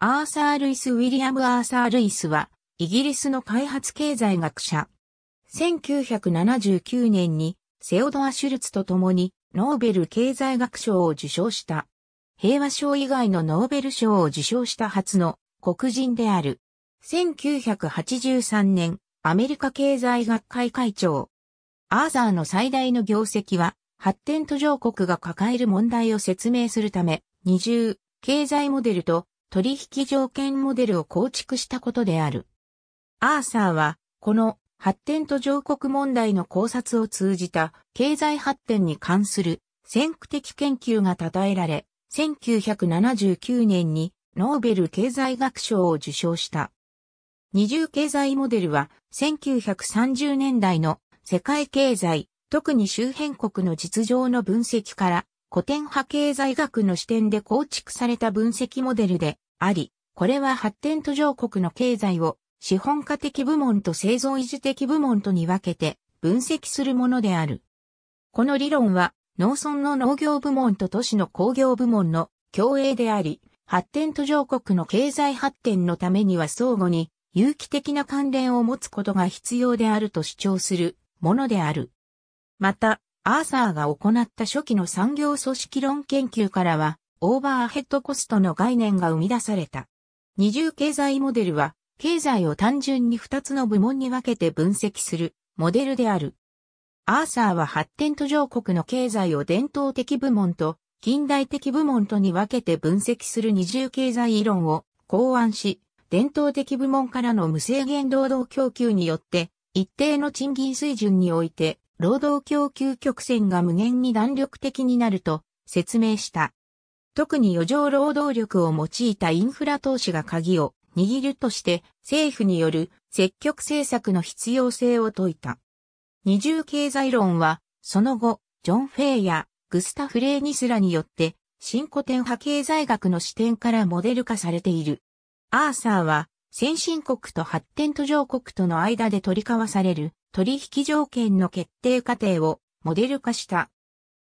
アーサー・ルイス・ウィリアム・アーサー・ルイスは、イギリスの開発経済学者。1979年に、セオドア・シュルツと共に、ノーベル経済学賞を受賞した。平和賞以外のノーベル賞を受賞した初の黒人である。1983年、アメリカ経済学会会長。アーサーの最大の業績は、発展途上国が抱える問題を説明するため、二重、経済モデルと取引条件モデルを構築したことである。アーサーは、この発展途上国問題の考察を通じた経済発展に関する先駆的研究が称えられ、1979年にノーベル経済学賞を受賞した。二重経済モデルは1930年代の世界経済、特に周辺国の実情の分析から古典派経済学の視点で構築された分析モデルであり、これは発展途上国の経済を資本家的部門と製造維持的部門とに分けて分析するものである。この理論は農村の農業部門と都市の工業部門の共栄であり、発展途上国の経済発展のためには相互に有機的な関連を持つことが必要であると主張するものである。また、アーサーが行った初期の産業組織論研究からは、オーバーヘッドコストの概念が生み出された。二重経済モデルは、経済を単純に二つの部門に分けて分析するモデルである。アーサーは発展途上国の経済を伝統的部門と近代的部門とに分けて分析する二重経済理論を考案し、伝統的部門からの無制限労働供給によって一定の賃金水準において労働供給曲線が無限に弾力的になると説明した。特に余剰労働力を用いたインフラ投資が鍵を握るとして政府による積極政策の必要性を説いた。二重経済論はその後、ジョン・フェイやグスタフ・レーニスらによって新古典派経済学の視点からモデル化されている。アーサーは先進国と発展途上国との間で取り交わされる取引条件の決定過程をモデル化した。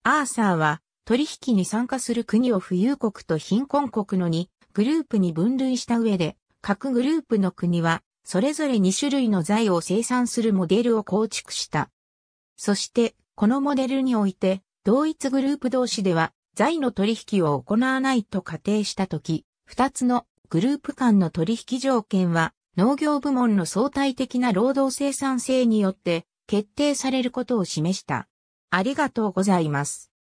アーサーは取引に参加する国を富裕国と貧困国の2グループに分類した上で各グループの国はそれぞれ2種類の財を生産するモデルを構築した。そしてこのモデルにおいて同一グループ同士では財の取引を行わないと仮定したとき、二つのグループ間の取引条件は、農業部門の相対的な労働生産性によって決定されることを示した。ありがとうございます。